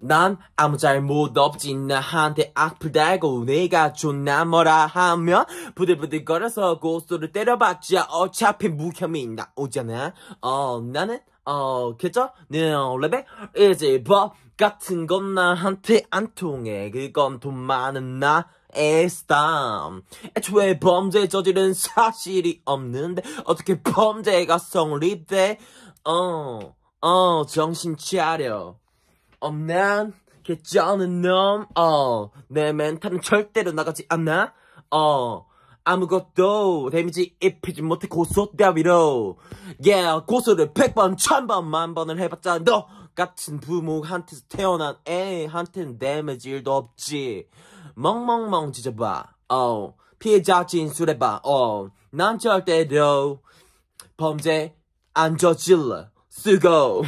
난 아무 잘못 없지 나한테 악플 달고 내가 존나 뭐라 하면 부들부들 거려서 고소를 때려봤자 어차피 무혐의 나오잖아 어 나는 어 그저 네 레벨 이제 법 같은 건 나한테 안 통해 그건 돈 많은 나 에스탐 애초에 범죄 저지른 사실이 없는데 어떻게 범죄가 성립돼 어어 어, 정신 차려 없난 개쩌는 그 놈, 어. 내 멘탈은 절대로 나가지 않나, 어. 아무것도 데미지 입히지 못해 고소 따위로 yeah, 고소를 백번, 천번, 만번을 해봤자 너 같은 부모한테서 태어난 애한텐 데미지 일도 없지 멍멍멍 지져봐 어, 피해자 진술해봐 어, 난 절대로 범죄 안 저질러 쓰고